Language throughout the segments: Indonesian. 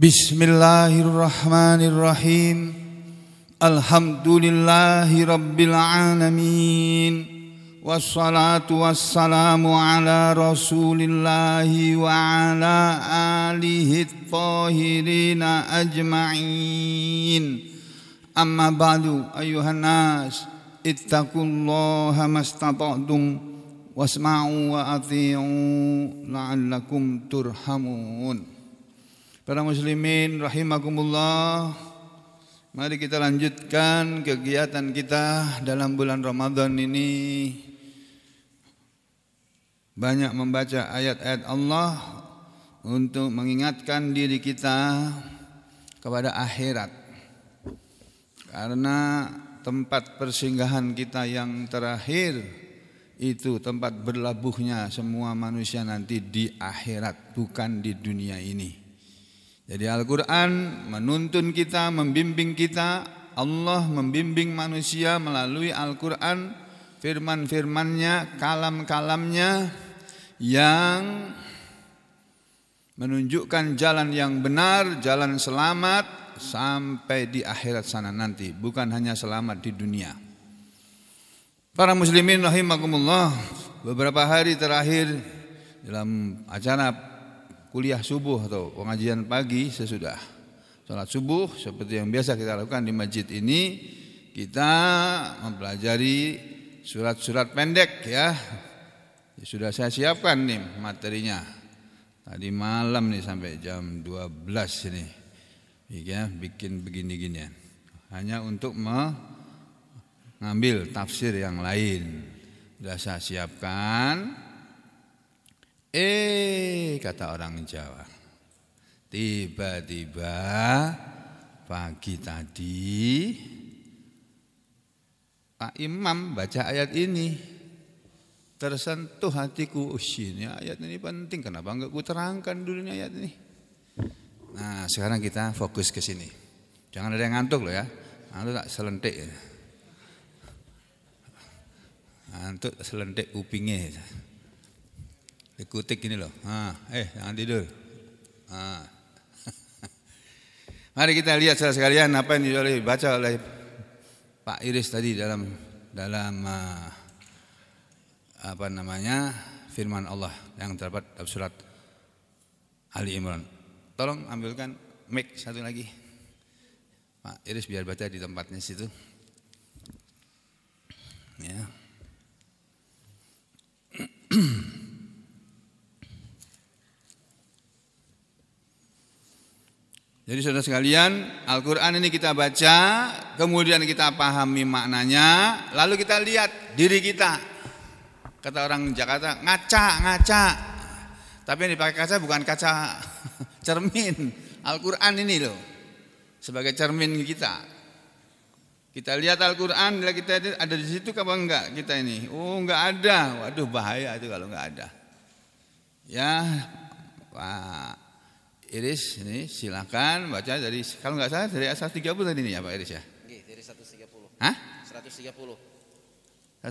بسم الله الرحمن الرحيم الحمد لله رب العالمين والصلاة والسلام على رسول الله وعلى آله الطاهرين أجمعين أما بعد أيها الناس اتقوا الله ما استطعتم واسمعوا وأطيعوا لعلكم ترحمون Para muslimin rahimakumullah Mari kita lanjutkan kegiatan kita dalam bulan Ramadan ini Banyak membaca ayat-ayat Allah Untuk mengingatkan diri kita kepada akhirat Karena tempat persinggahan kita yang terakhir Itu tempat berlabuhnya semua manusia nanti di akhirat Bukan di dunia ini jadi Al-Quran menuntun kita, membimbing kita, Allah membimbing manusia melalui Al-Quran, firman-firmannya, kalam-kalamnya yang menunjukkan jalan yang benar, jalan selamat sampai di akhirat sana nanti, bukan hanya selamat di dunia. Para muslimin rahimakumullah, beberapa hari terakhir dalam acara kuliah subuh atau pengajian pagi sesudah sholat subuh seperti yang biasa kita lakukan di masjid ini kita mempelajari surat-surat pendek ya. ya sudah saya siapkan nih materinya tadi malam nih sampai jam 12 ini iya, ya bikin begini-ginian hanya untuk mengambil tafsir yang lain sudah saya siapkan Eh, kata orang Jawa. Tiba-tiba pagi tadi Pak Imam baca ayat ini tersentuh hatiku. Ush, oh, ini ayat ini penting. Kenapa enggak ku terangkan dulu ini ayat ini? Nah, sekarang kita fokus ke sini. Jangan ada yang ngantuk loh ya. Ngantuk tak selentik. Ya. Ngantuk selentik kupingnya. Dikutik ini loh. Ha, eh jangan tidur. Ha. Mari kita lihat saudara sekalian apa yang dibaca oleh Pak Iris tadi dalam dalam uh, apa namanya firman Allah yang terdapat dalam surat Ali Imran. Tolong ambilkan mic satu lagi. Pak Iris biar baca di tempatnya situ. Ya. Jadi saudara sekalian, Al-Quran ini kita baca, kemudian kita pahami maknanya, lalu kita lihat diri kita. Kata orang Jakarta, ngaca, ngaca. Tapi yang dipakai kaca bukan kaca cermin. Al-Quran ini loh, sebagai cermin kita. Kita lihat Al-Quran, kita kita ada di situ apa enggak kita ini? Oh enggak ada, waduh bahaya itu kalau enggak ada. Ya, Wah, Iris ini silakan baca dari kalau nggak salah dari 130 tadi ini ya Pak Iris ya. Oke, dari 130. Hah?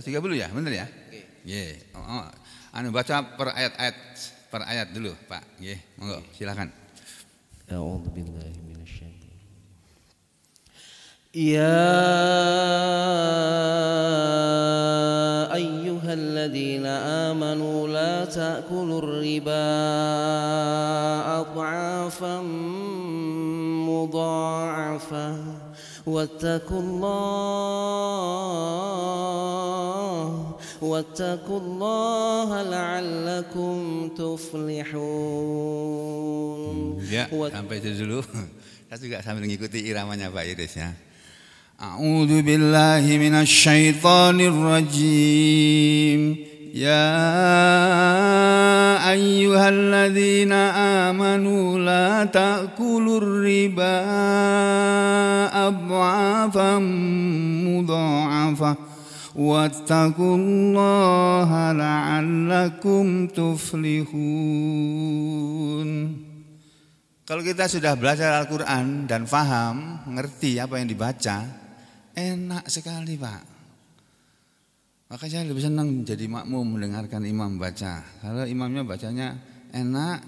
130. 130 ya, bener ya? Oke. Nggih. Oh, oh. Anu baca per ayat-ayat per ayat dulu, Pak. Nggih, monggo silakan. A'udzubillahi يا ايها الذين امنوا لا تاكلوا الربا اضعافا مضاعفه واتقوا الله واتقوا الله لعلكم تفلحون ya sampai itu dulu saya juga sambil mengikuti iramanya Pak Iris ya أعوذ بالله من الشيطان الرجيم يا أيها الذين آمنوا لا تأكلوا الربا أضعافا مضاعفة واتقوا الله لعلكم تفلحون Kalau kita sudah belajar Al-Quran dan faham, ngerti apa yang dibaca, Enak sekali Pak. Makanya lebih senang jadi makmum mendengarkan imam baca. Kalau imamnya bacanya enak,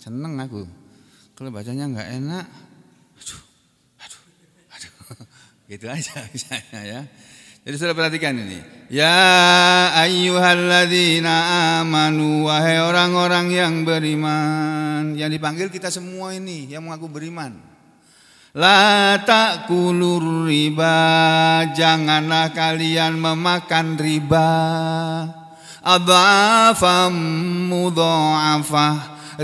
seneng aku. Kalau bacanya nggak enak, aduh, aduh, aduh. Gitu aja misalnya ya. Jadi sudah perhatikan ini. Ya ayyuhalladzina amanu wahai orang-orang yang beriman. Yang dipanggil kita semua ini yang mengaku beriman. La kulur riba Janganlah kalian memakan riba Adhafam mudha'afah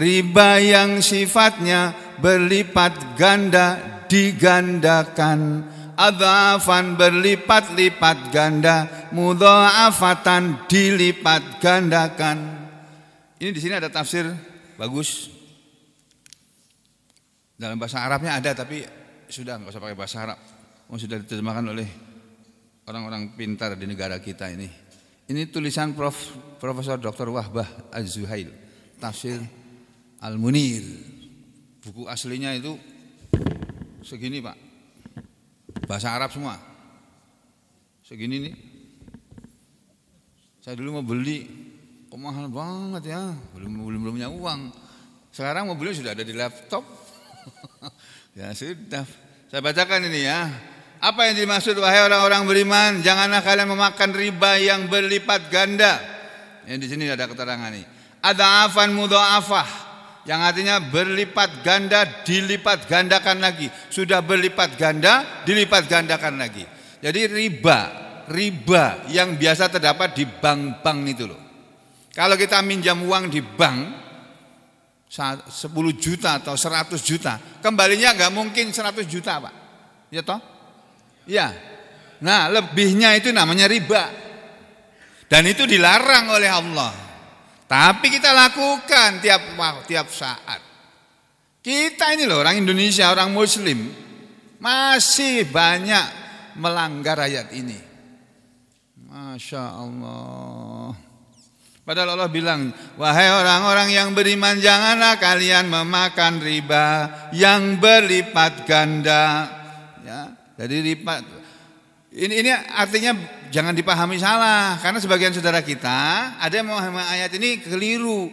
Riba yang sifatnya berlipat ganda digandakan Adhafan berlipat-lipat ganda Mudha'afatan dilipat gandakan Ini di sini ada tafsir bagus dalam bahasa Arabnya ada tapi sudah nggak usah pakai bahasa Arab. Oh, sudah diterjemahkan oleh orang-orang pintar di negara kita ini. Ini tulisan Prof. Profesor Dr. Wahbah Az-Zuhail, tafsir Al-Munir. Buku aslinya itu segini, Pak. Bahasa Arab semua. Segini nih. Saya dulu mau beli, kok mahal banget ya, belum belum belum punya uang. Sekarang mau beli sudah ada di laptop. ya sudah, saya bacakan ini ya. Apa yang dimaksud wahai orang-orang beriman? Janganlah kalian memakan riba yang berlipat ganda. Yang di sini ada keterangan ini. Ada mudo mudha'afah. Yang artinya berlipat ganda, dilipat gandakan lagi. Sudah berlipat ganda, dilipat gandakan lagi. Jadi riba, riba yang biasa terdapat di bank-bank itu loh. Kalau kita minjam uang di bank, 10 juta atau 100 juta. Kembalinya enggak mungkin 100 juta, Pak. Ya toh? Iya. Nah, lebihnya itu namanya riba. Dan itu dilarang oleh Allah. Tapi kita lakukan tiap waktu, tiap saat. Kita ini loh orang Indonesia, orang muslim masih banyak melanggar ayat ini. Masya Allah. Padahal Allah bilang, wahai orang-orang yang beriman, janganlah kalian memakan riba yang berlipat ganda. Ya, jadi riba Ini, ini artinya jangan dipahami salah, karena sebagian saudara kita ada yang memahami ayat ini keliru.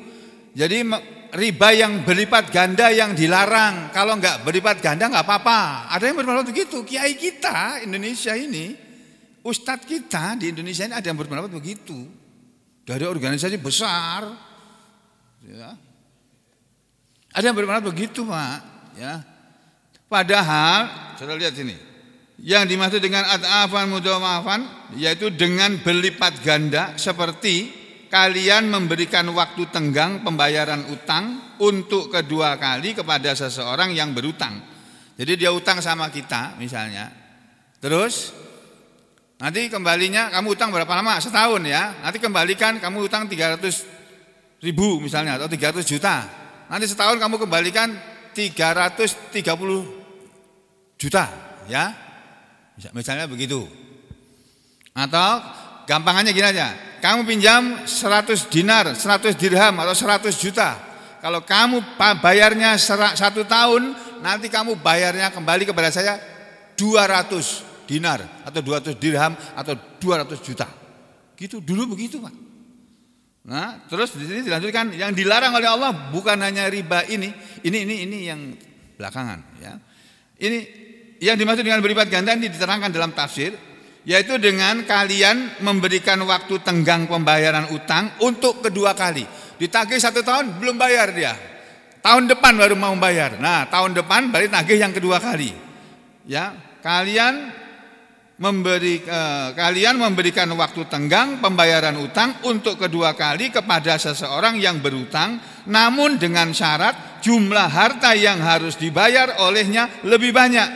Jadi riba yang berlipat ganda yang dilarang, kalau enggak berlipat ganda enggak apa-apa. Ada yang berpendapat begitu, kiai kita Indonesia ini, ustadz kita di Indonesia ini ada yang berpendapat begitu dari organisasi besar. Ya. Ada yang berpendapat begitu, Pak. Ya. Padahal, kita lihat sini. yang dimaksud dengan at'afan mudawafan, yaitu dengan berlipat ganda seperti kalian memberikan waktu tenggang pembayaran utang untuk kedua kali kepada seseorang yang berutang. Jadi dia utang sama kita misalnya. Terus Nanti kembalinya kamu utang berapa lama? Setahun ya. Nanti kembalikan kamu utang 300 ribu misalnya atau 300 juta. Nanti setahun kamu kembalikan 330 juta ya. Misalnya begitu. Atau gampangannya gini aja. Kamu pinjam 100 dinar, 100 dirham atau 100 juta. Kalau kamu bayarnya satu tahun, nanti kamu bayarnya kembali kepada saya 200 dinar atau 200 dirham atau 200 juta. Gitu dulu begitu Pak. Nah, terus di sini dilanjutkan yang dilarang oleh Allah bukan hanya riba ini, ini ini ini yang belakangan ya. Ini yang dimaksud dengan berlipat ganda ini diterangkan dalam tafsir yaitu dengan kalian memberikan waktu tenggang pembayaran utang untuk kedua kali. Ditagih satu tahun belum bayar dia. Tahun depan baru mau bayar. Nah, tahun depan balik nagih yang kedua kali. Ya, kalian memberi eh, kalian memberikan waktu tenggang pembayaran utang untuk kedua kali kepada seseorang yang berutang namun dengan syarat jumlah harta yang harus dibayar olehnya lebih banyak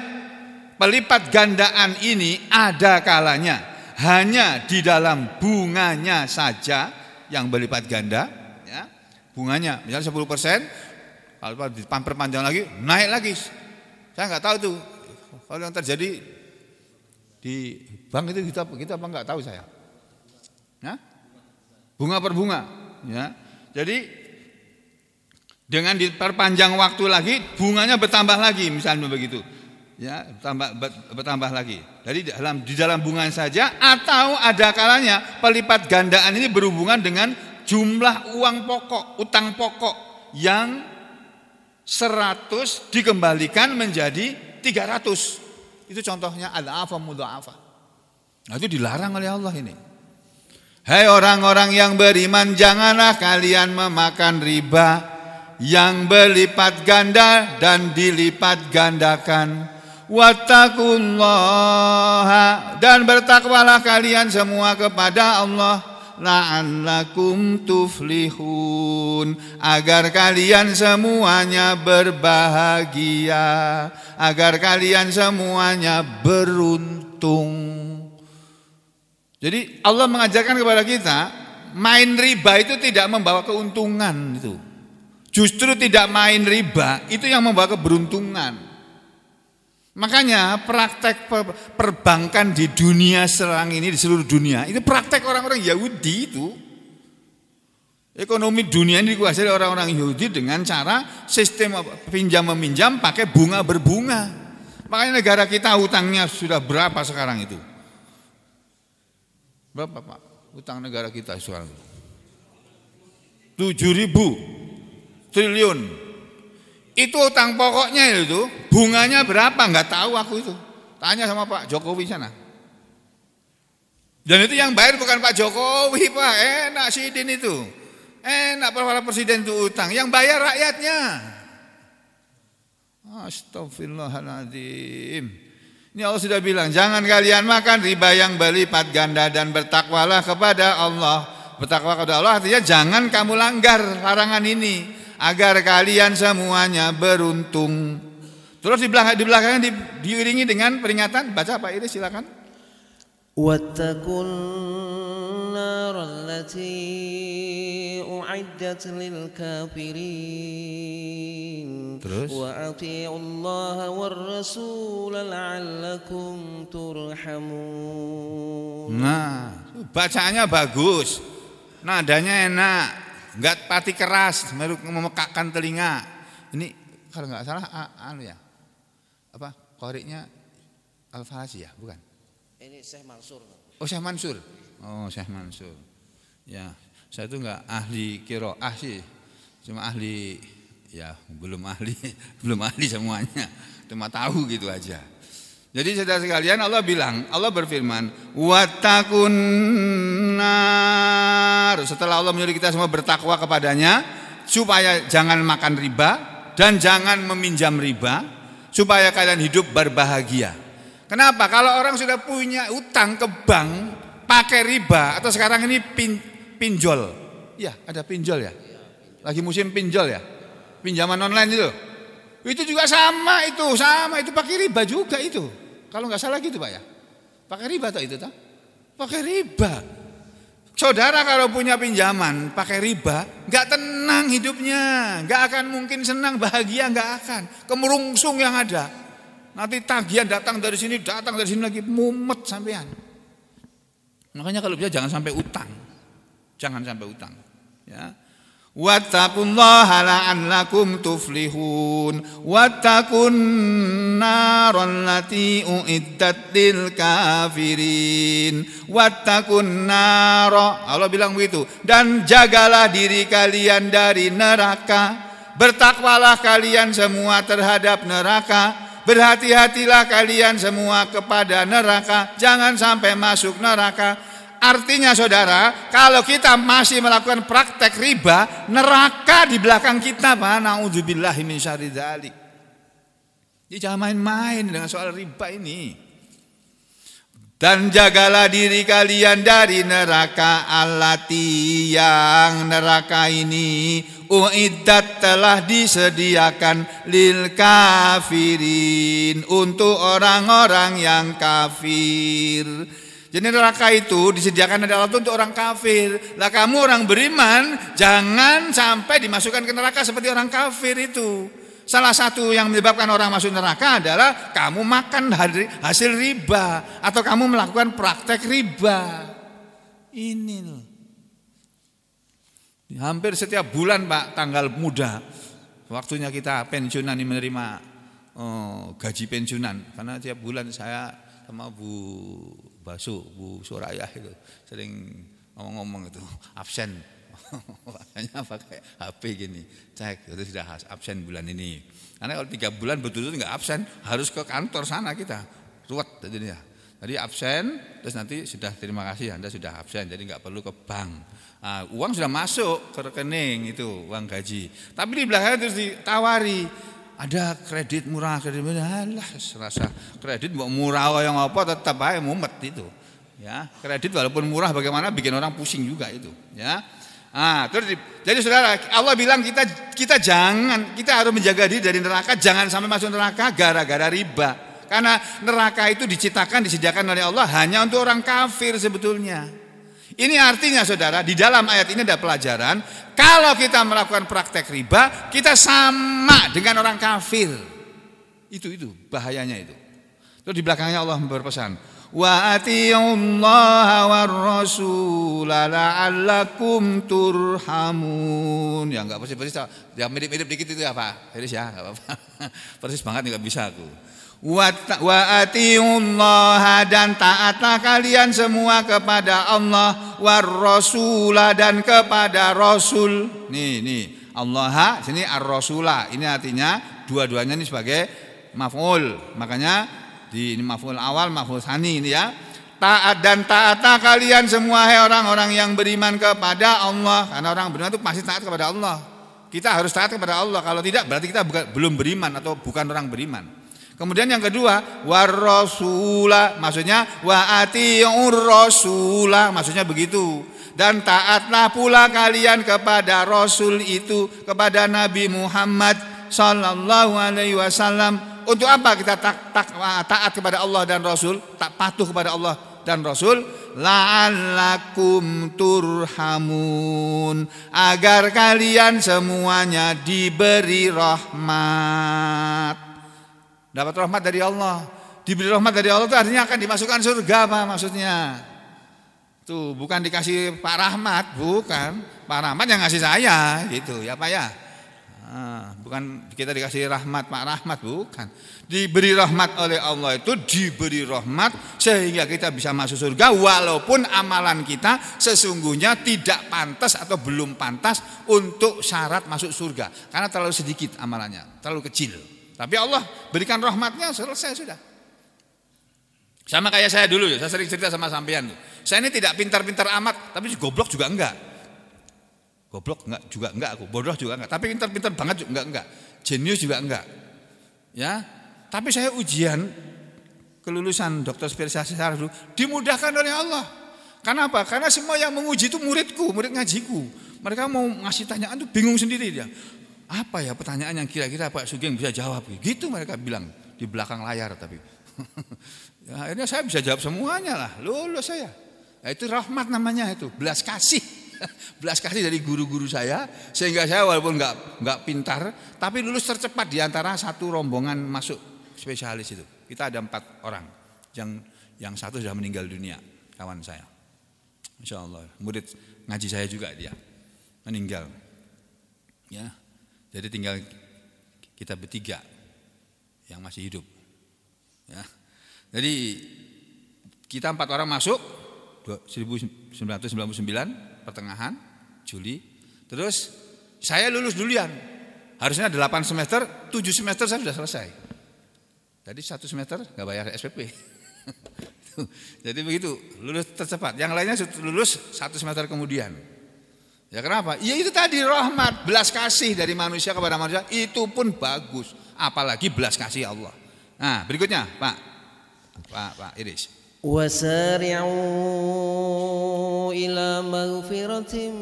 pelipat gandaan ini ada kalanya hanya di dalam bunganya saja yang berlipat ganda ya bunganya misalnya 10 persen kalau diperpanjang lagi naik lagi saya nggak tahu tuh kalau yang terjadi di bank itu kita kita apa nggak tahu saya. Nah, bunga per bunga. Ya. Jadi dengan diperpanjang waktu lagi bunganya bertambah lagi misalnya begitu. Ya, bertambah bertambah lagi. Jadi dalam di dalam bunga saja atau ada kalanya pelipat gandaan ini berhubungan dengan jumlah uang pokok, utang pokok yang 100 dikembalikan menjadi 300. Itu contohnya al-afa mudha'afa. Nah, itu dilarang oleh Allah ini. Hai hey orang-orang yang beriman, janganlah kalian memakan riba yang berlipat ganda dan dilipat gandakan. Wattaqullaha dan bertakwalah kalian semua kepada Allah la'allakum tuflihun agar kalian semuanya berbahagia agar kalian semuanya beruntung jadi Allah mengajarkan kepada kita main riba itu tidak membawa keuntungan itu justru tidak main riba itu yang membawa keberuntungan Makanya praktek perbankan di dunia serang ini, di seluruh dunia, itu praktek orang-orang Yahudi itu. Ekonomi dunia ini dikuasai orang-orang Yahudi dengan cara sistem pinjam-meminjam pakai bunga berbunga. Makanya negara kita hutangnya sudah berapa sekarang itu? Berapa Pak? Hutang negara kita sekarang? itu? ribu triliun itu utang pokoknya itu, bunganya berapa nggak tahu aku itu. Tanya sama Pak Jokowi sana. Dan itu yang bayar bukan Pak Jokowi, Pak. Enak sidin itu. Enak para presiden itu utang, yang bayar rakyatnya. Astagfirullahaladzim. Ini Allah sudah bilang, jangan kalian makan riba yang berlipat ganda dan bertakwalah kepada Allah. Bertakwa kepada Allah artinya jangan kamu langgar larangan ini agar kalian semuanya beruntung. Terus di belakang di belakangnya di, diiringi dengan peringatan baca Pak Iris silakan. lil Terus wa turhamun. Nah, bacaannya bagus. Nadanya enak nggak pati keras memekakkan telinga ini kalau nggak salah anu ya apa koriknya al falasi ya bukan ini Syekh Mansur oh Syekh Mansur oh Syekh Mansur ya saya itu nggak ahli kiroah sih cuma ahli ya belum ahli belum ahli semuanya cuma tahu gitu aja jadi saudara sekalian Allah bilang, Allah berfirman, "Watakun nar." Setelah Allah menyuruh kita semua bertakwa kepadanya supaya jangan makan riba dan jangan meminjam riba, supaya kalian hidup berbahagia. Kenapa? Kalau orang sudah punya utang ke bank pakai riba atau sekarang ini pin, pinjol. Ya, ada pinjol ya. Lagi musim pinjol ya. Pinjaman online itu. Itu juga sama itu, sama itu pakai riba juga itu. Kalau nggak salah gitu Pak ya. Pakai riba atau itu tak? Pakai riba. Saudara kalau punya pinjaman pakai riba, nggak tenang hidupnya, nggak akan mungkin senang bahagia nggak akan, kemerungsung yang ada. Nanti tagihan datang dari sini, datang dari sini lagi mumet sampean. Makanya kalau bisa jangan sampai utang, jangan sampai utang. Ya, واتقوا الله لعلكم تفلحون واتقوا النار التي أعدت للكافرين واتقوا النار Allah bilang begitu dan jagalah diri kalian dari neraka bertakwalah kalian semua terhadap neraka berhati-hatilah kalian semua kepada neraka jangan sampai masuk neraka Artinya saudara, kalau kita masih melakukan praktek riba, neraka di belakang kita, Pak. min Jadi jangan main-main dengan soal riba ini. Dan jagalah diri kalian dari neraka alati yang neraka ini uiddat telah disediakan lil kafirin untuk orang-orang yang kafir jadi neraka itu disediakan oleh Allah untuk orang kafir. Lah kamu orang beriman jangan sampai dimasukkan ke neraka seperti orang kafir itu. Salah satu yang menyebabkan orang masuk neraka adalah kamu makan hasil riba atau kamu melakukan praktek riba. Ini loh. Hampir setiap bulan Pak tanggal muda waktunya kita pensiunan ini menerima oh, gaji pensiunan karena setiap bulan saya sama Bu Basu, Bu suraya itu sering ngomong-ngomong itu absen. Makanya pakai HP gini, cek itu sudah absen bulan ini. Karena kalau tiga bulan betul-betul nggak absen, harus ke kantor sana kita, ruwet jadi ya Jadi absen, terus nanti sudah terima kasih Anda sudah absen, jadi nggak perlu ke bank. Uh, uang sudah masuk ke rekening itu uang gaji. Tapi di belakangnya terus ditawari, ada kredit murah kredit murah alah serasa kredit mau murah yang apa tetap aja mumet itu ya kredit walaupun murah bagaimana bikin orang pusing juga itu ya ah terus di, jadi saudara Allah bilang kita kita jangan kita harus menjaga diri dari neraka jangan sampai masuk neraka gara-gara riba karena neraka itu diciptakan disediakan oleh Allah hanya untuk orang kafir sebetulnya ini artinya saudara, di dalam ayat ini ada pelajaran, kalau kita melakukan praktek riba, kita sama dengan orang kafir. Itu itu bahayanya itu. Terus di belakangnya Allah berpesan, wa atiullaha war la'allakum turhamun. Ya enggak persis-persis, ya mirip-mirip dikit itu apa? Persis ya, enggak ya, apa-apa. Persis banget enggak bisa aku wa Allah dan taatlah kalian semua kepada Allah war rasula dan kepada rasul. Nih nih Allah sini ar rasula ini artinya dua-duanya ini sebagai maf'ul. Makanya di ini maf'ul awal maf'ul sani ini ya. Taat dan taatlah kalian semua hai orang-orang yang beriman kepada Allah. Karena orang beriman itu pasti taat kepada Allah. Kita harus taat kepada Allah. Kalau tidak berarti kita bukan, belum beriman atau bukan orang beriman. Kemudian yang kedua, warrasula, maksudnya waatiur rasula, maksudnya begitu. Dan taatlah pula kalian kepada rasul itu, kepada Nabi Muhammad sallallahu alaihi wasallam. Untuk apa kita tak, tak, taat kepada Allah dan Rasul, tak patuh kepada Allah dan Rasul? La'allakum turhamun Agar kalian semuanya diberi rahmat Dapat rahmat dari Allah. Diberi rahmat dari Allah itu artinya akan dimasukkan surga apa maksudnya? Tuh, bukan dikasih Pak Rahmat, bukan. Pak Rahmat yang ngasih saya gitu, ya Pak ya. Ah, bukan kita dikasih rahmat Pak Rahmat, bukan. Diberi rahmat oleh Allah itu diberi rahmat sehingga kita bisa masuk surga walaupun amalan kita sesungguhnya tidak pantas atau belum pantas untuk syarat masuk surga karena terlalu sedikit amalannya, terlalu kecil. Tapi Allah berikan rahmatnya selesai sudah. Sama kayak saya dulu, saya sering cerita sama sampean. Saya ini tidak pintar-pintar amat, tapi goblok juga enggak. Goblok enggak juga enggak aku, bodoh juga enggak, tapi pintar-pintar banget juga enggak, enggak. Jenius juga enggak. Ya. Tapi saya ujian kelulusan dokter spesialis dulu dimudahkan oleh Allah. Kenapa? Karena semua yang menguji itu muridku, murid ngajiku. Mereka mau ngasih tanyaan tuh bingung sendiri dia apa ya pertanyaan yang kira-kira Pak Sugeng bisa jawab? Gitu mereka bilang di belakang layar tapi. ya, akhirnya saya bisa jawab semuanya lah, lulus saya. Nah, itu rahmat namanya itu, belas kasih. belas kasih dari guru-guru saya sehingga saya walaupun nggak nggak pintar tapi lulus tercepat di antara satu rombongan masuk spesialis itu. Kita ada empat orang yang yang satu sudah meninggal dunia kawan saya. Insya Allah murid ngaji saya juga dia meninggal. Ya, jadi tinggal kita bertiga yang masih hidup. Ya. Jadi kita empat orang masuk 1999 pertengahan Juli. Terus saya lulus duluan. Harusnya 8 semester, 7 semester saya sudah selesai. Tadi satu semester nggak bayar SPP. Jadi begitu, lulus tercepat. Yang lainnya lulus satu semester kemudian. Ya kenapa? Ya itu tadi rahmat, belas kasih dari manusia kepada manusia itu pun bagus, apalagi belas kasih Allah. Nah, berikutnya, Pak. Pak, Pak Iris. Wasari'u ila maghfiratin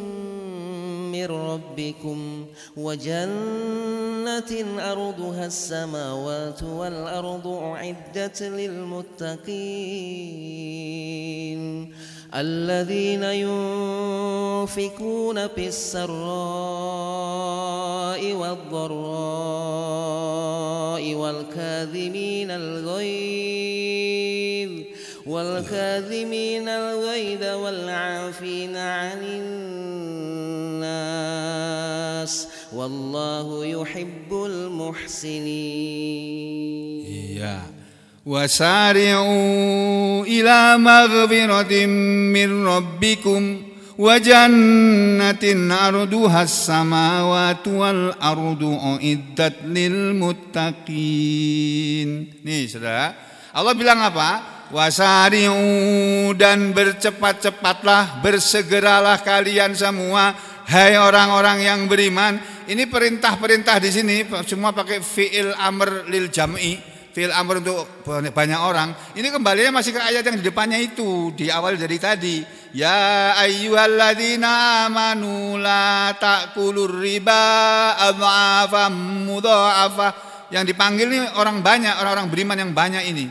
min rabbikum wa jannatin arduha as-samawati wal ardu uiddat lil muttaqin. الذين ينفقون في السراء والضراء والكاذمين الغيظ والكاذمين الغيظ والعافين عن الناس والله يحب المحسنين yeah. وسارعوا إلى مغفرة من ربكم وجنة أرضها السماوات والأرض أعدت للمتقين Nih saudara Allah bilang apa? Wasari'u dan bercepat-cepatlah, bersegeralah kalian semua, hai orang-orang yang beriman. Ini perintah-perintah di sini semua pakai fi'il amr lil jam'i fil amr untuk banyak orang, ini kembali masih ke ayat yang di depannya itu, di awal dari tadi. Ya ayyuhalladzina amanu la ta'kulur riba adhafam mudha'afa. Yang dipanggil ini orang banyak, orang-orang beriman yang banyak ini.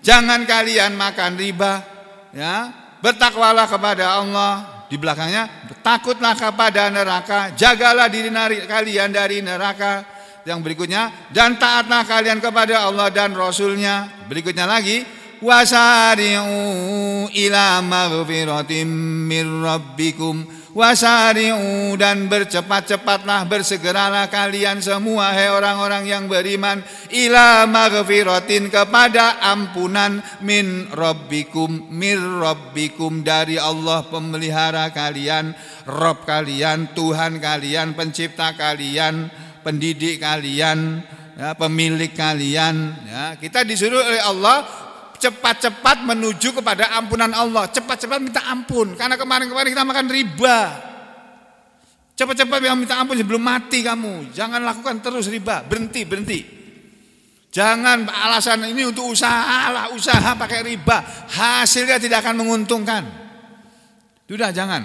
Jangan kalian makan riba, ya. Bertakwalah kepada Allah, di belakangnya takutlah kepada neraka jagalah diri kalian dari neraka yang berikutnya dan taatlah kalian kepada Allah dan Rasulnya. Berikutnya lagi wasari'u ila maghfiratim min rabbikum wasari'u dan bercepat-cepatlah bersegeralah kalian semua he orang-orang yang beriman ila maghfiratin kepada ampunan min rabbikum mir rabbikum dari Allah pemelihara kalian Rob kalian Tuhan kalian pencipta kalian pendidik kalian, ya, pemilik kalian. Ya. Kita disuruh oleh Allah cepat-cepat menuju kepada ampunan Allah, cepat-cepat minta ampun. Karena kemarin-kemarin kita makan riba. Cepat-cepat minta ampun sebelum mati kamu. Jangan lakukan terus riba, berhenti, berhenti. Jangan alasan ini untuk usaha lah, usaha pakai riba. Hasilnya tidak akan menguntungkan. Sudah jangan.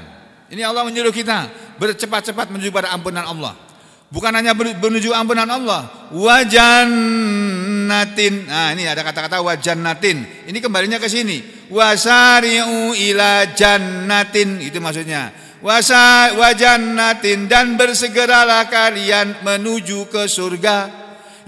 Ini Allah menyuruh kita bercepat-cepat menuju pada ampunan Allah bukan hanya menuju ampunan Allah wajannatin nah ini ada kata-kata wajannatin ini kembalinya ke sini wasari'u ila jannatin itu maksudnya wasa wajannatin dan bersegeralah kalian menuju ke surga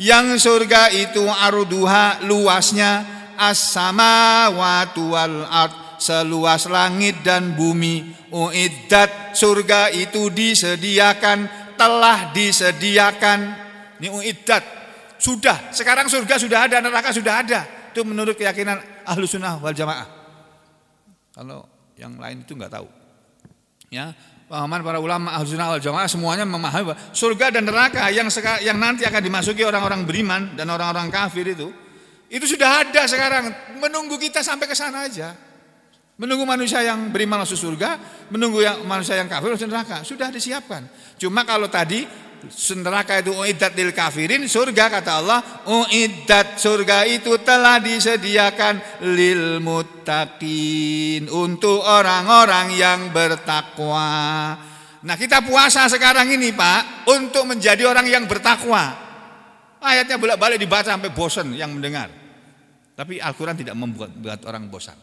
yang surga itu arduha luasnya as sama wal ard seluas langit dan bumi uiddat surga itu disediakan telah disediakan ini uiddat sudah sekarang surga sudah ada neraka sudah ada itu menurut keyakinan ahlu sunnah wal jamaah kalau yang lain itu nggak tahu ya pahaman para ulama ahlu sunnah wal jamaah semuanya memahami bahwa surga dan neraka yang yang nanti akan dimasuki orang-orang beriman dan orang-orang kafir itu itu sudah ada sekarang menunggu kita sampai ke sana aja Menunggu manusia yang beriman masuk surga, menunggu yang manusia yang kafir masuk neraka. Sudah disiapkan. Cuma kalau tadi neraka itu uiddat lil kafirin, surga kata Allah, uiddat surga itu telah disediakan lil muttaqin untuk orang-orang yang bertakwa. Nah, kita puasa sekarang ini, Pak, untuk menjadi orang yang bertakwa. Ayatnya bolak-balik dibaca sampai bosan yang mendengar. Tapi Al-Qur'an tidak membuat orang bosan.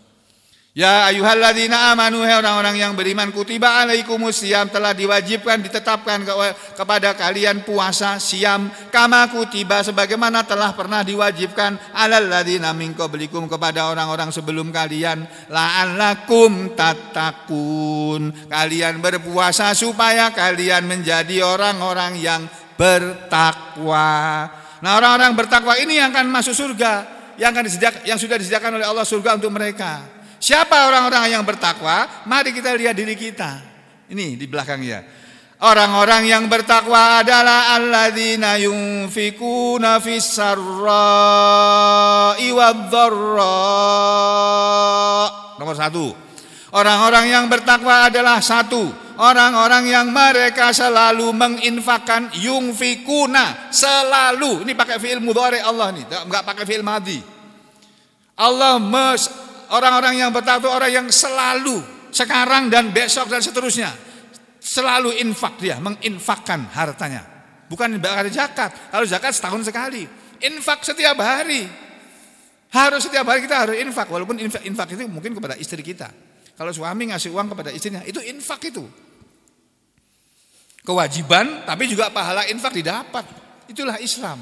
Ya ayuhalladzina amanu hai orang-orang yang beriman kutiba alaikumus siam telah diwajibkan ditetapkan ke, kepada kalian puasa siam kama kutiba sebagaimana telah pernah diwajibkan alalladzina min qablikum kepada orang-orang sebelum kalian la'allakum tatakun kalian berpuasa supaya kalian menjadi orang-orang yang bertakwa. Nah, orang-orang bertakwa ini yang akan masuk surga yang akan disediakan, yang sudah disediakan oleh Allah surga untuk mereka. Siapa orang-orang yang bertakwa? Mari kita lihat diri kita. Ini di belakangnya. Orang-orang yang bertakwa adalah alladzina yunfikuna fis sarra'i wadh-dharra. Nomor satu. Orang-orang yang bertakwa adalah satu orang-orang yang mereka selalu menginfakkan yungfikuna selalu ini pakai fiil mudhari Allah nih enggak pakai fiil madhi. Allah mes Orang-orang yang bertatu orang yang selalu sekarang dan besok dan seterusnya selalu infak dia, menginfakkan hartanya. Bukan bakal zakat. harus zakat setahun sekali. Infak setiap hari. Harus setiap hari kita harus infak walaupun infak, infak itu mungkin kepada istri kita. Kalau suami ngasih uang kepada istrinya, itu infak itu. Kewajiban tapi juga pahala infak didapat. Itulah Islam.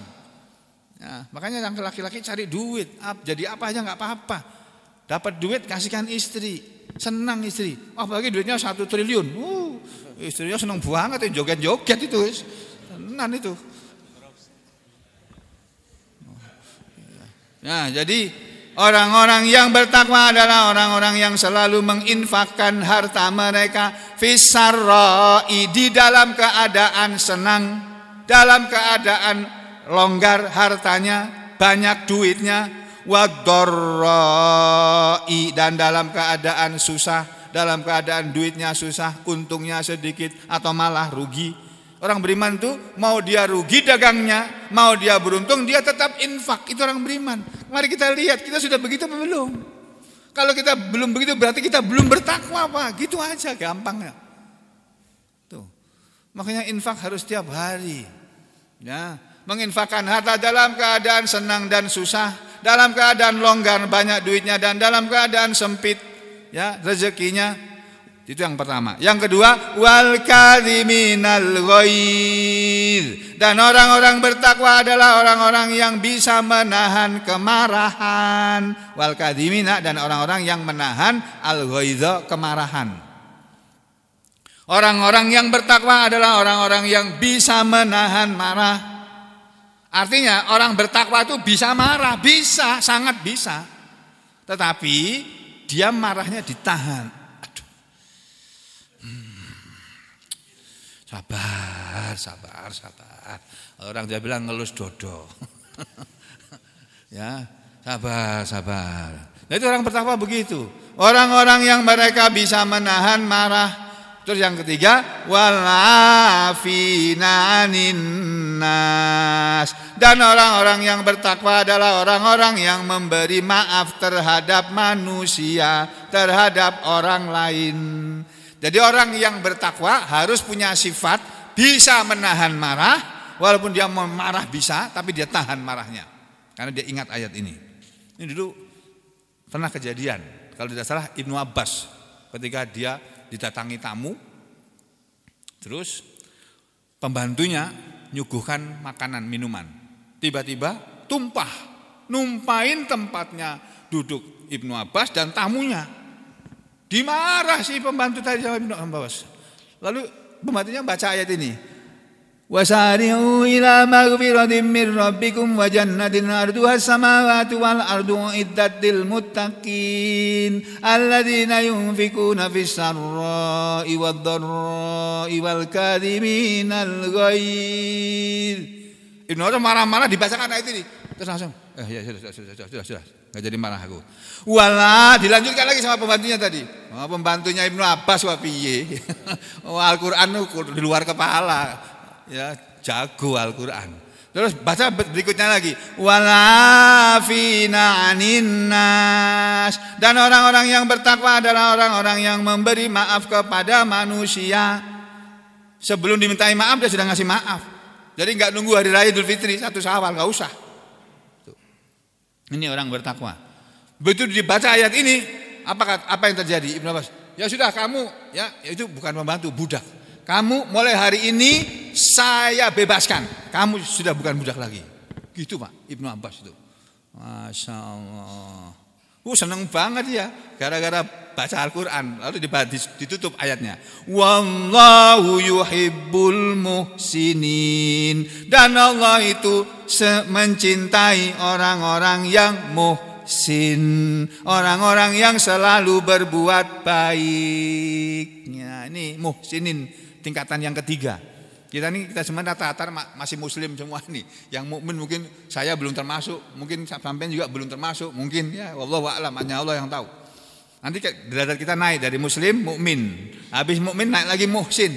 Nah, makanya yang laki-laki cari duit, jadi apa aja nggak apa-apa. Dapat duit kasihkan istri, senang istri. Apalagi duitnya satu triliun. Uh, istrinya senang banget joget-joget itu. Senang itu. Nah, jadi orang-orang yang bertakwa adalah orang-orang yang selalu menginfakkan harta mereka fisarra'i di dalam keadaan senang, dalam keadaan longgar hartanya, banyak duitnya, wadorroi dan dalam keadaan susah, dalam keadaan duitnya susah, untungnya sedikit atau malah rugi. Orang beriman tuh mau dia rugi dagangnya, mau dia beruntung dia tetap infak. Itu orang beriman. Mari kita lihat kita sudah begitu apa belum? Kalau kita belum begitu berarti kita belum bertakwa apa? Gitu aja gampangnya. Tuh. Makanya infak harus tiap hari. Ya, menginfakkan harta dalam keadaan senang dan susah, dalam keadaan longgar banyak duitnya dan dalam keadaan sempit ya rezekinya itu yang pertama. Yang kedua, wal kadiminal ghair. Dan orang-orang bertakwa adalah orang-orang yang bisa menahan kemarahan. Wal kadimina dan orang-orang yang menahan al ghaidha kemarahan. Orang-orang yang bertakwa adalah orang-orang yang bisa menahan marah. Artinya orang bertakwa itu bisa marah, bisa, sangat bisa. Tetapi dia marahnya ditahan. Aduh. Hmm. Sabar, sabar, sabar. Orang dia bilang ngelus dodo. ya, sabar, sabar. Nah itu orang bertakwa begitu. Orang-orang yang mereka bisa menahan marah Terus yang ketiga walafinaninas dan orang-orang yang bertakwa adalah orang-orang yang memberi maaf terhadap manusia, terhadap orang lain. Jadi orang yang bertakwa harus punya sifat bisa menahan marah, walaupun dia marah bisa, tapi dia tahan marahnya. Karena dia ingat ayat ini. Ini dulu pernah kejadian, kalau tidak salah Ibnu Abbas ketika dia didatangi tamu. Terus pembantunya nyuguhkan makanan, minuman. Tiba-tiba tumpah, numpain tempatnya duduk Ibnu Abbas dan tamunya. Dimarah si pembantu tadi sama Ibnu Abbas. Lalu pembantunya baca ayat ini. وسارعوا إلى مغفرة من ربكم وجنة أرضها السماوات والأرض أعدت للمتقين الذين ينفقون في السراء والضراء والكاذبين الغيظ Ibnu Hajar marah-marah dibacakan ayat ini. Terus langsung, eh ya sudah sudah sudah sudah sudah. Enggak jadi marah aku. Wala, dilanjutkan lagi sama pembantunya tadi. Oh, pembantunya Ibnu Abbas wa piye? oh, Al-Qur'an di luar kepala ya jago Al-Qur'an. Terus baca berikutnya lagi. Walafina aninas Dan orang-orang yang bertakwa adalah orang-orang yang memberi maaf kepada manusia. Sebelum dimintai maaf dia sudah ngasih maaf. Jadi nggak nunggu hari raya Idul Fitri satu Syawal nggak usah. Ini orang bertakwa. Begitu dibaca ayat ini, apa apa yang terjadi Ibnu Abbas? Ya sudah kamu ya itu bukan membantu budak. Kamu mulai hari ini saya bebaskan. Kamu sudah bukan budak lagi. Gitu Pak Ibnu Abbas itu. Masya Allah. Uh, seneng banget ya. Gara-gara baca Al-Quran. Lalu ditutup ayatnya. Wallahu yuhibbul muhsinin. Dan Allah itu mencintai orang-orang yang muhsin. Orang-orang yang selalu berbuat baik. Ya, ini muhsinin tingkatan yang ketiga. Kita ini kita semua rata-rata masih muslim semua nih. Yang mukmin mungkin saya belum termasuk, mungkin sampai juga belum termasuk, mungkin ya wa a'lam, hanya Allah yang tahu. Nanti derajat kita naik dari muslim mukmin. Habis mukmin naik lagi muhsin.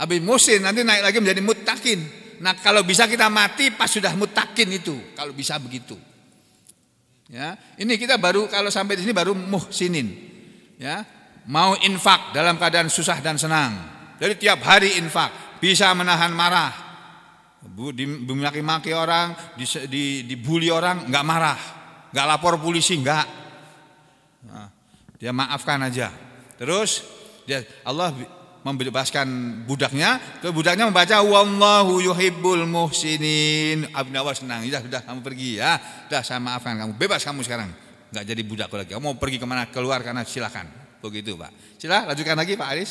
Habis muhsin nanti naik lagi menjadi mutakin Nah, kalau bisa kita mati pas sudah mutakin itu, kalau bisa begitu. Ya, ini kita baru kalau sampai di sini baru muhsinin. Ya, mau infak dalam keadaan susah dan senang. Jadi tiap hari infak bisa menahan marah. Bu, dimaki-maki orang, dibully orang, nggak marah, nggak lapor polisi, nggak. Nah, dia maafkan aja. Terus dia Allah membebaskan budaknya, ke budaknya membaca wallahu yuhibbul muhsinin. Ah, Abu Nawas senang, sudah ya sudah kamu pergi ya. Sudah saya maafkan kamu, bebas kamu sekarang. Enggak jadi budakku lagi. Kamu mau pergi kemana keluar karena silakan. Begitu, Pak. Silah lanjutkan lagi Pak Aris.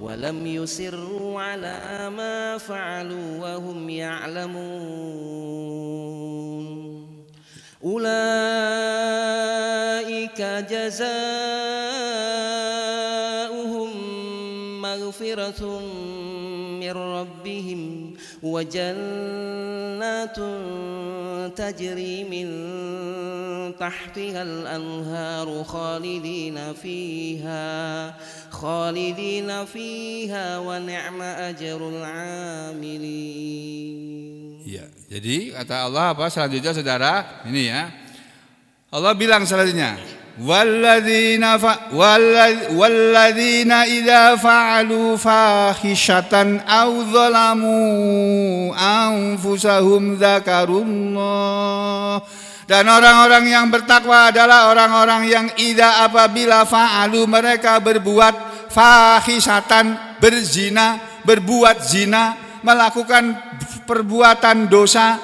ولم يسروا على ما فعلوا وهم يعلمون أولئك جزاؤهم مغفرة من ربهم وجنات تجري من تحتها الأنهار خالدين فيها خالدين فيها ونعم أجر العاملين Ya, jadi kata Allah apa selanjutnya saudara ini ya Allah bilang selanjutnya والذين ف... والذين إذا فعلوا فاحشة أو ظلموا أنفسهم ذكروا الله Dan orang-orang yang bertakwa adalah orang-orang yang ida apabila fa'alu mereka berbuat fahisatan, berzina, berbuat zina, melakukan perbuatan dosa.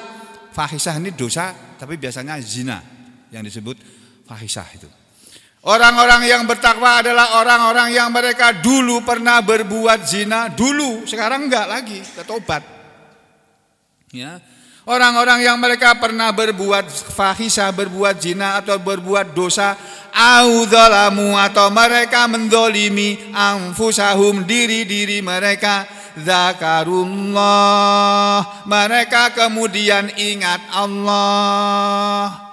Fahisah ini dosa, tapi biasanya zina yang disebut fahisah itu. Orang-orang yang bertakwa adalah orang-orang yang mereka dulu pernah berbuat zina, dulu, sekarang enggak lagi, ketobat. Ya. Orang-orang yang mereka pernah berbuat fahisah, berbuat zina atau berbuat dosa, audzalamu atau mereka mendolimi anfusahum diri-diri mereka, zakarullah, mereka kemudian ingat Allah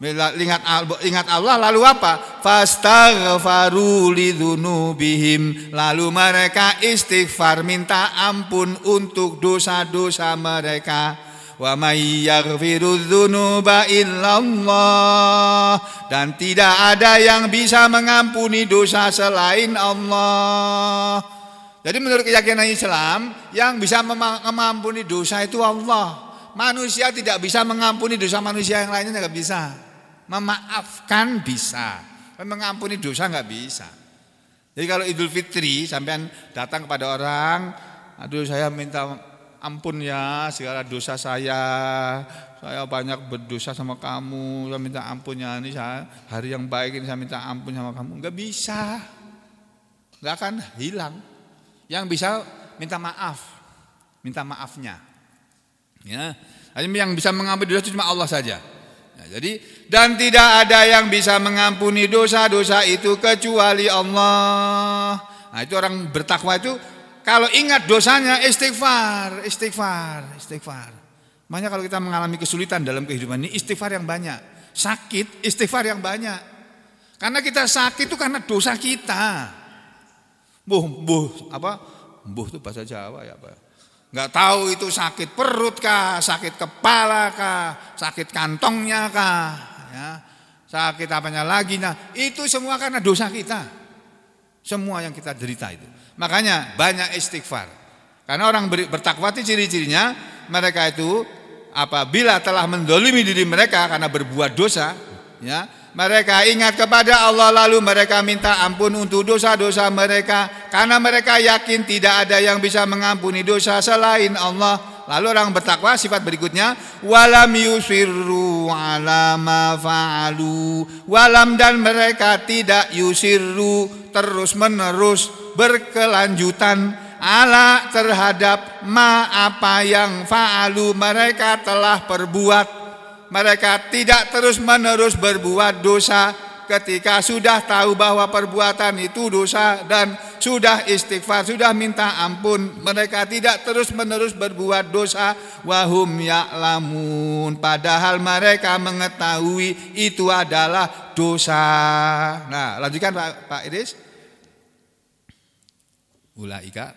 ingat Allah, ingat Allah lalu apa? Fastaghfaru lidzunubihim. Lalu mereka istighfar minta ampun untuk dosa-dosa mereka. Wa may yaghfirudzunuba Dan tidak ada yang bisa mengampuni dosa selain Allah. Jadi menurut keyakinan Islam, yang bisa mengampuni dosa itu Allah. Manusia tidak bisa mengampuni dosa manusia yang lainnya tidak bisa. Memaafkan bisa, mengampuni dosa nggak bisa. Jadi kalau Idul Fitri sampean datang kepada orang, aduh saya minta ampun ya segala dosa saya. Saya banyak berdosa sama kamu, saya minta ampun ya ini saya, hari yang baik ini saya minta ampun sama kamu. nggak bisa. nggak akan hilang. Yang bisa minta maaf. Minta maafnya. Ya. Hanya Yang bisa mengampuni dosa cuma Allah saja jadi dan tidak ada yang bisa mengampuni dosa-dosa itu kecuali Allah. Nah, itu orang bertakwa itu kalau ingat dosanya istighfar, istighfar, istighfar. Makanya kalau kita mengalami kesulitan dalam kehidupan ini istighfar yang banyak. Sakit istighfar yang banyak. Karena kita sakit itu karena dosa kita. Buh, buh, apa? Buh itu bahasa Jawa ya, Pak. Nggak tahu itu sakit perut kah, sakit kepala kah, sakit kantongnya kah, ya, sakit apanya lagi. Nah, itu semua karena dosa kita. Semua yang kita derita itu. Makanya banyak istighfar. Karena orang bertakwa itu ciri-cirinya mereka itu apabila telah mendolimi diri mereka karena berbuat dosa, ya mereka ingat kepada Allah lalu mereka minta ampun untuk dosa-dosa mereka karena mereka yakin tidak ada yang bisa mengampuni dosa selain Allah. Lalu orang bertakwa sifat berikutnya walam yusirru ma faalu walam dan mereka tidak yusirru terus menerus berkelanjutan ala terhadap ma apa yang faalu mereka telah perbuat mereka tidak terus-menerus berbuat dosa ketika sudah tahu bahwa perbuatan itu dosa dan sudah istighfar, sudah minta ampun, mereka tidak terus-menerus berbuat dosa wahum ya'lamun padahal mereka mengetahui itu adalah dosa. Nah, lanjutkan Pak, Pak Idris. Ulaika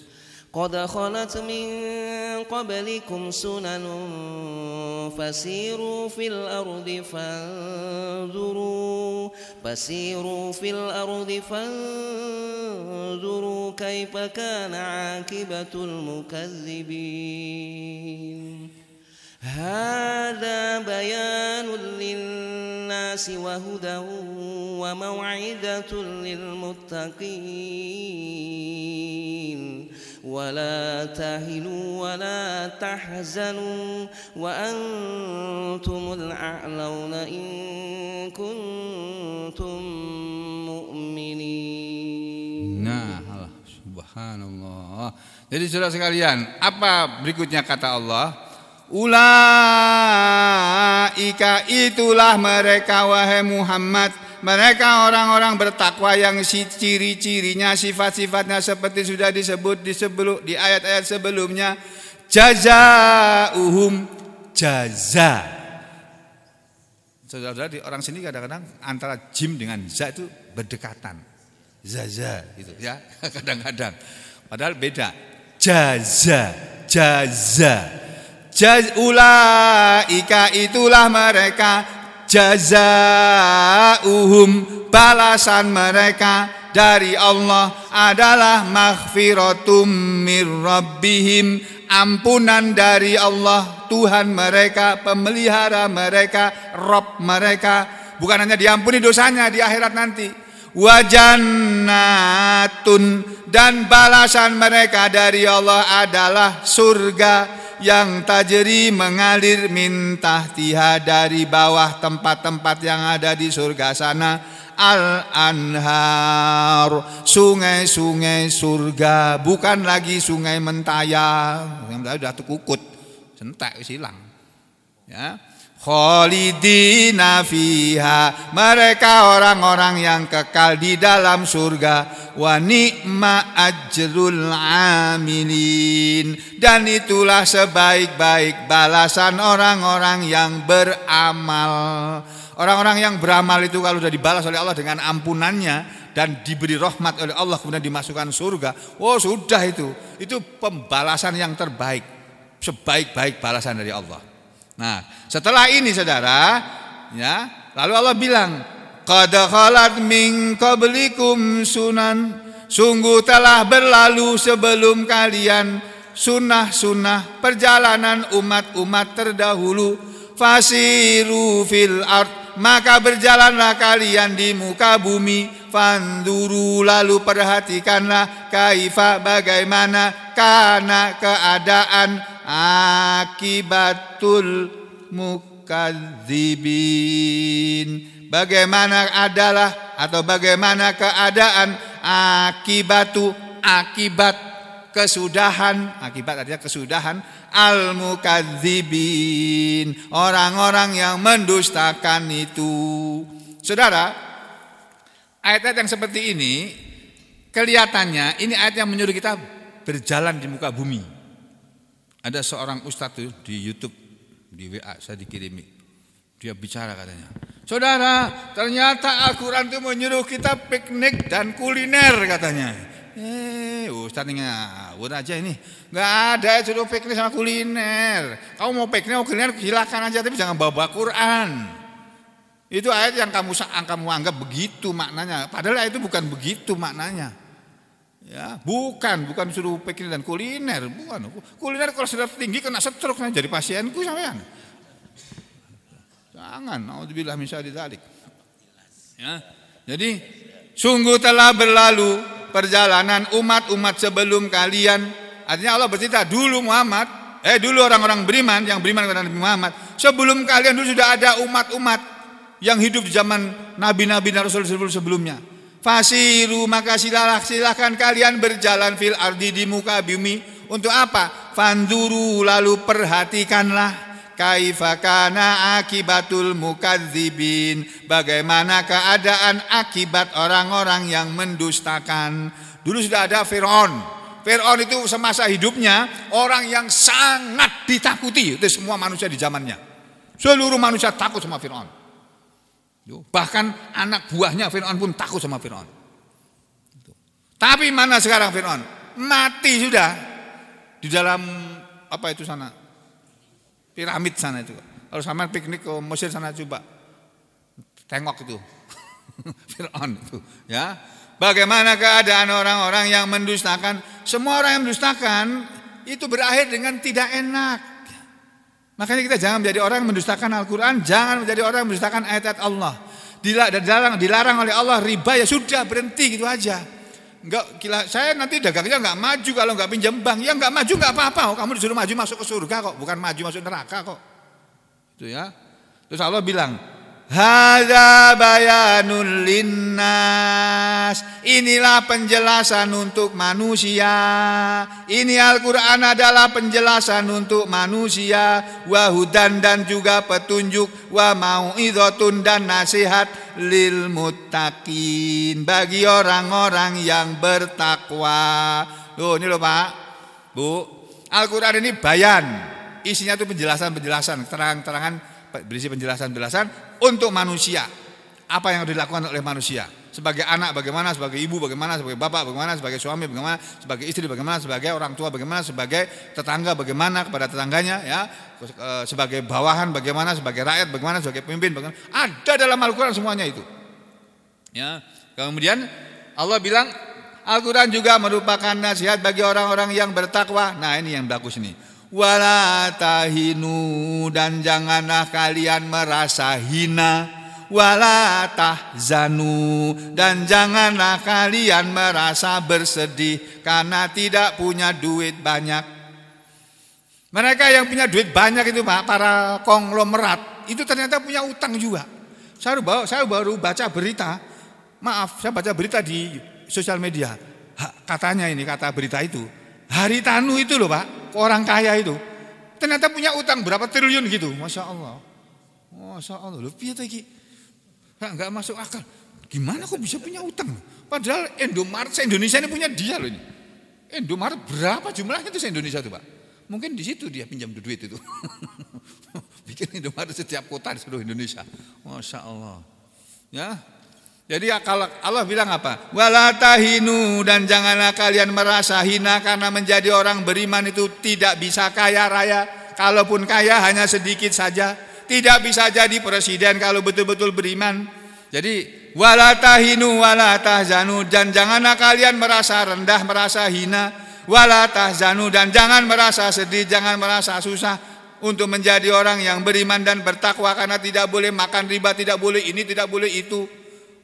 قد خلت من قبلكم سنن فسيروا في الأرض فانظروا فسيروا في الأرض فانظروا كيف كان عاقبة المكذبين هذا بيان للناس وهدى وموعظة للمتقين ولا تهنوا ولا تحزنوا وأنتم الأعلون إن كنتم مؤمنين nah subhanallah jadi sudah sekalian apa berikutnya kata Allah Ulaika itulah mereka wahai Muhammad mereka orang-orang bertakwa yang si ciri-cirinya, sifat-sifatnya seperti sudah disebut di sebelum di ayat-ayat sebelumnya. jaza uhum jaza. Saudara-saudara di orang sini kadang-kadang antara jim dengan za itu berdekatan. jaza gitu ya, kadang-kadang. Padahal beda. Jaza, jaza. jazulaika ika itulah mereka jazauhum balasan mereka dari Allah adalah maghfiratum mir rabbihim ampunan dari Allah Tuhan mereka pemelihara mereka rob mereka bukan hanya diampuni dosanya di akhirat nanti wajannatun dan balasan mereka dari Allah adalah surga yang tajeri mengalir mintah tiha dari bawah tempat-tempat yang ada di surga sana al-anhar sungai-sungai surga bukan lagi sungai mentaya yang sudah tukukut sentak silang, ya Kholidina fiha mereka orang-orang yang kekal di dalam surga wa ni'ma ajrul amilin dan itulah sebaik-baik balasan orang-orang yang beramal orang-orang yang beramal itu kalau sudah dibalas oleh Allah dengan ampunannya dan diberi rahmat oleh Allah kemudian dimasukkan surga oh sudah itu itu pembalasan yang terbaik sebaik-baik balasan dari Allah Nah, setelah ini saudara, ya, lalu Allah bilang, "Qad khalat min qablikum sunan." Sungguh telah berlalu sebelum kalian sunnah-sunnah perjalanan umat-umat terdahulu. Fasiru fil art maka berjalanlah kalian di muka bumi. Fanduru lalu perhatikanlah kaifa bagaimana kana keadaan akibatul mukadzibin bagaimana adalah atau bagaimana keadaan akibatu akibat kesudahan akibat artinya kesudahan al mukadzibin orang-orang yang mendustakan itu saudara ayat-ayat yang seperti ini kelihatannya ini ayat yang menyuruh kita berjalan di muka bumi ada seorang ustadz tuh di YouTube, di WA saya dikirimi. Dia bicara katanya, saudara, ternyata Al-Quran itu menyuruh kita piknik dan kuliner katanya. Eh, Ustaz buat aja ini. nggak ada yang suruh piknik sama kuliner. Kamu mau piknik mau kuliner silakan aja tapi jangan bawa, -bawa Quran. Itu ayat yang kamu kamu anggap begitu maknanya. Padahal itu bukan begitu maknanya. Ya, bukan, bukan suruh pikir dan kuliner, bukan. Kuliner kalau sudah tinggi kena setruk nah, jadi pasienku sampean. Jangan, naudzubillah min syarri Ya. Jadi sungguh telah berlalu perjalanan umat-umat sebelum kalian. Artinya Allah bercerita dulu Muhammad, eh dulu orang-orang beriman yang beriman kepada Nabi Muhammad, sebelum kalian dulu sudah ada umat-umat yang hidup di zaman nabi-nabi dan rasul-rasul sebelumnya. Fasiru maka silalah silahkan kalian berjalan fil ardi di muka bumi untuk apa? Fanduru lalu perhatikanlah kaifakana akibatul mukadzibin bagaimana keadaan akibat orang-orang yang mendustakan dulu sudah ada Firaun Fir'aun itu semasa hidupnya orang yang sangat ditakuti itu semua manusia di zamannya. Seluruh manusia takut sama Fir'aun. Bahkan anak buahnya Fir'aun pun takut sama Fir'aun. Gitu. Tapi mana sekarang Fir'aun? Mati sudah di dalam apa itu sana piramid sana itu. Kalau sama piknik ke Mesir sana coba tengok itu Fir'aun itu ya. Bagaimana keadaan orang-orang yang mendustakan? Semua orang yang mendustakan itu berakhir dengan tidak enak. Makanya kita jangan menjadi orang yang mendustakan Al-Quran, jangan menjadi orang yang mendustakan ayat-ayat Allah. Dilarang, dilarang oleh Allah riba ya sudah berhenti gitu aja. Enggak, kila, saya nanti dagangnya enggak maju kalau enggak pinjam bank. Ya enggak maju enggak apa-apa. Oh, kamu disuruh maju masuk ke surga kok, bukan maju masuk neraka kok. Itu ya. Terus Allah bilang, Hada bayanul linnas Inilah penjelasan untuk manusia Ini Al-Quran adalah penjelasan untuk manusia Wahudan dan juga petunjuk Wa mau'idhotun dan nasihat Lil mutakin Bagi orang-orang yang bertakwa Loh ini loh Pak Bu Al-Quran ini bayan Isinya itu penjelasan-penjelasan Terang-terangan berisi penjelasan-penjelasan untuk manusia. Apa yang dilakukan oleh manusia? Sebagai anak bagaimana, sebagai ibu bagaimana, sebagai bapak bagaimana, sebagai suami bagaimana, sebagai istri bagaimana, sebagai orang tua bagaimana, sebagai tetangga bagaimana kepada tetangganya ya, e, sebagai bawahan bagaimana, sebagai rakyat bagaimana, sebagai pemimpin bagaimana. Ada dalam Al-Qur'an semuanya itu. Ya. Kemudian Allah bilang Al-Quran juga merupakan nasihat bagi orang-orang yang bertakwa. Nah ini yang bagus nih. Walatahinu dan janganlah kalian merasa hina walatahzanu dan janganlah kalian merasa bersedih karena tidak punya duit banyak mereka yang punya duit banyak itu Pak para konglomerat itu ternyata punya utang juga saya baru saya baru baca berita maaf saya baca berita di sosial media katanya ini kata berita itu hari tanu itu loh Pak orang kaya itu ternyata punya utang berapa triliun gitu. Masya Allah. Masya Allah. lebih ya nggak Enggak masuk akal. Gimana kok bisa punya utang? Padahal Indomaret se-Indonesia ini punya dia loh ini. Indomaret berapa jumlahnya itu se-Indonesia tuh Pak? Mungkin di situ dia pinjam duit itu. Bikin Indomaret setiap kota di seluruh Indonesia. Masya Allah. Ya, jadi kalau Allah bilang apa? Walatahinu dan janganlah kalian merasa hina karena menjadi orang beriman itu tidak bisa kaya raya. Kalaupun kaya hanya sedikit saja. Tidak bisa jadi presiden kalau betul-betul beriman. Jadi walatahinu walatahzanu dan janganlah kalian merasa rendah, merasa hina. Walatahzanu dan jangan merasa sedih, jangan merasa susah untuk menjadi orang yang beriman dan bertakwa karena tidak boleh makan riba, tidak boleh ini, tidak boleh itu.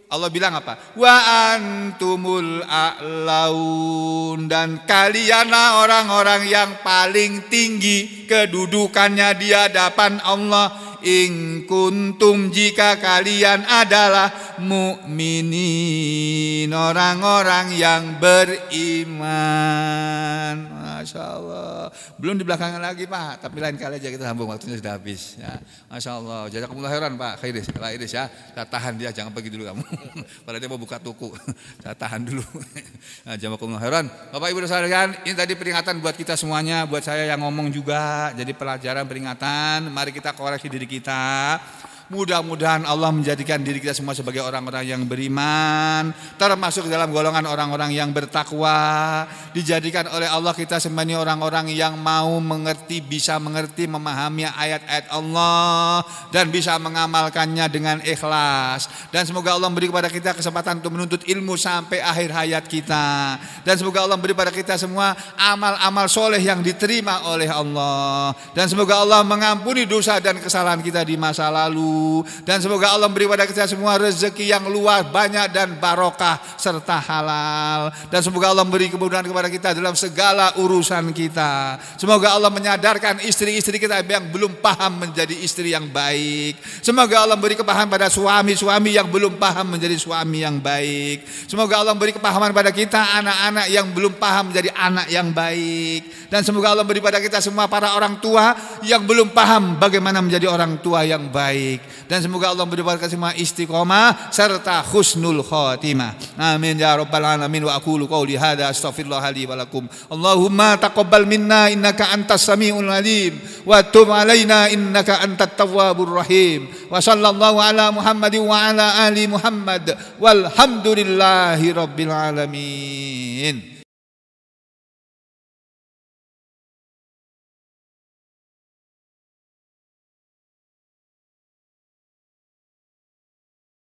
Allah bilang apa? Wa antumul a'laun dan kalianlah orang-orang yang paling tinggi kedudukannya di hadapan Allah in kuntum jika kalian adalah mukminin orang-orang yang beriman. Masya Allah. Belum di belakangan lagi Pak, tapi lain kali aja kita sambung waktunya sudah habis. Ya. Masya Allah. kamu heran Pak Khairis, Pak Iris ya. Saya tahan dia, jangan pergi dulu kamu. Padahal dia mau buka toko. Saya tahan dulu. Nah, kamu heran. Bapak Ibu sekalian, ini tadi peringatan buat kita semuanya, buat saya yang ngomong juga. Jadi pelajaran peringatan, mari kita koreksi diri kita. Mudah-mudahan Allah menjadikan diri kita semua sebagai orang-orang yang beriman, termasuk dalam golongan orang-orang yang bertakwa, dijadikan oleh Allah kita semuanya orang-orang yang mau mengerti, bisa mengerti, memahami ayat-ayat Allah dan bisa mengamalkannya dengan ikhlas. Dan semoga Allah beri kepada kita kesempatan untuk menuntut ilmu sampai akhir hayat kita. Dan semoga Allah beri kepada kita semua amal-amal soleh yang diterima oleh Allah. Dan semoga Allah mengampuni dosa dan kesalahan kita di masa lalu dan semoga Allah beri kepada kita semua rezeki yang luas, banyak dan barokah serta halal. Dan semoga Allah beri kemudahan kepada kita dalam segala urusan kita. Semoga Allah menyadarkan istri-istri kita yang belum paham menjadi istri yang baik. Semoga Allah beri kepahaman pada suami-suami yang belum paham menjadi suami yang baik. Semoga Allah beri kepahaman pada kita anak-anak yang belum paham menjadi anak yang baik. Dan semoga Allah beri pada kita semua para orang tua yang belum paham bagaimana menjadi orang tua yang baik dan semoga Allah berikan semua istiqomah serta husnul khatimah. Amin ya rabbal alamin wa aqulu qauli hadza astaghfirullah li wa lakum. Allahumma taqabbal minna innaka antas samiul alim wa tub alaina innaka antat tawwabur rahim. Wa sallallahu ala Muhammadin wa ala ali Muhammad walhamdulillahi rabbil alamin.